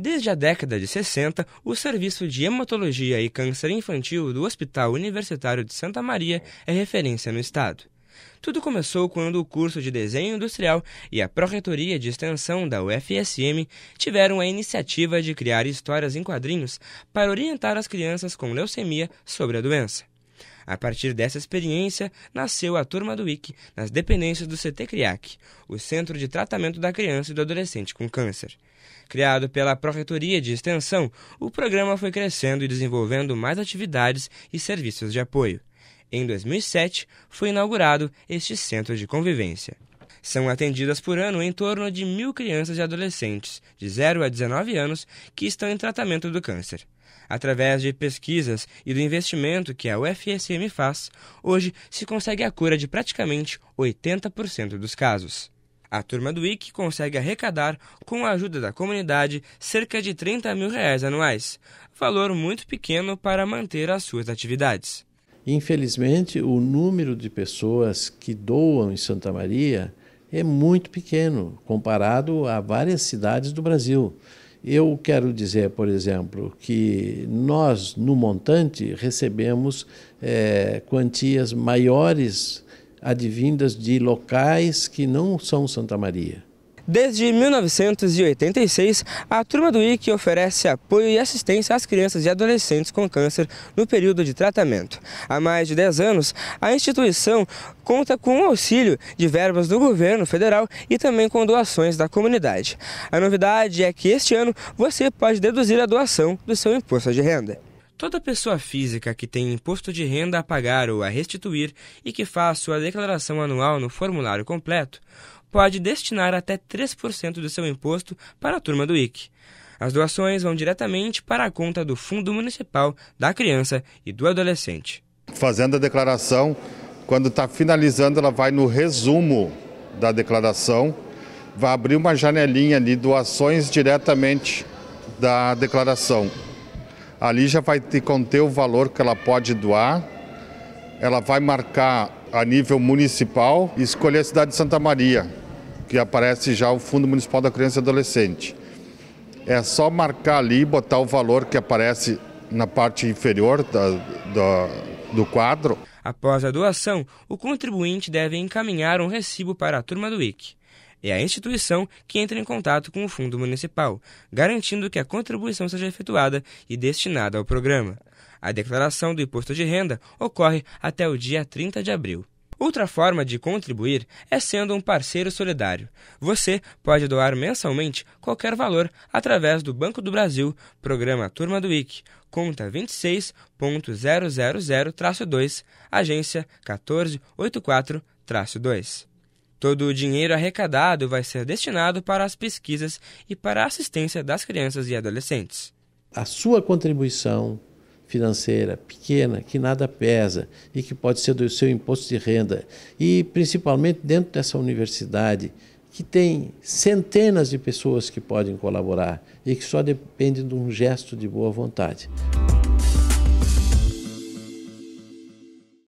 Desde a década de 60, o Serviço de Hematologia e Câncer Infantil do Hospital Universitário de Santa Maria é referência no estado. Tudo começou quando o curso de Desenho Industrial e a Pró-Reitoria de Extensão da UFSM tiveram a iniciativa de criar histórias em quadrinhos para orientar as crianças com leucemia sobre a doença. A partir dessa experiência, nasceu a Turma do IC, nas dependências do CT CRIAC, o Centro de Tratamento da Criança e do Adolescente com Câncer. Criado pela Pró-Reitoria de Extensão, o programa foi crescendo e desenvolvendo mais atividades e serviços de apoio. Em 2007, foi inaugurado este centro de convivência. São atendidas por ano em torno de mil crianças e adolescentes, de 0 a 19 anos, que estão em tratamento do câncer. Através de pesquisas e do investimento que a UFSM faz, hoje se consegue a cura de praticamente 80% dos casos. A turma do IC consegue arrecadar, com a ajuda da comunidade, cerca de 30 mil reais anuais, valor muito pequeno para manter as suas atividades. Infelizmente, o número de pessoas que doam em Santa Maria é muito pequeno comparado a várias cidades do Brasil. Eu quero dizer, por exemplo, que nós, no montante, recebemos é, quantias maiores advindas de locais que não são Santa Maria. Desde 1986, a Turma do IC oferece apoio e assistência às crianças e adolescentes com câncer no período de tratamento. Há mais de 10 anos, a instituição conta com o auxílio de verbas do governo federal e também com doações da comunidade. A novidade é que este ano você pode deduzir a doação do seu imposto de renda. Toda pessoa física que tem imposto de renda a pagar ou a restituir e que faça sua declaração anual no formulário completo pode destinar até 3% do seu imposto para a turma do IC. As doações vão diretamente para a conta do Fundo Municipal da Criança e do Adolescente. Fazendo a declaração, quando está finalizando, ela vai no resumo da declaração, vai abrir uma janelinha ali, doações diretamente da declaração. Ali já vai te conter o valor que ela pode doar, ela vai marcar a nível municipal e escolher a cidade de Santa Maria que aparece já o Fundo Municipal da Criança e Adolescente. É só marcar ali e botar o valor que aparece na parte inferior da, da, do quadro. Após a doação, o contribuinte deve encaminhar um recibo para a turma do IC. É a instituição que entra em contato com o Fundo Municipal, garantindo que a contribuição seja efetuada e destinada ao programa. A declaração do imposto de renda ocorre até o dia 30 de abril. Outra forma de contribuir é sendo um parceiro solidário. Você pode doar mensalmente qualquer valor através do Banco do Brasil, programa Turma do IC, conta 26.000-2, agência 1484-2. Todo o dinheiro arrecadado vai ser destinado para as pesquisas e para a assistência das crianças e adolescentes. A sua contribuição financeira pequena, que nada pesa e que pode ser do seu imposto de renda. E principalmente dentro dessa universidade, que tem centenas de pessoas que podem colaborar e que só depende de um gesto de boa vontade.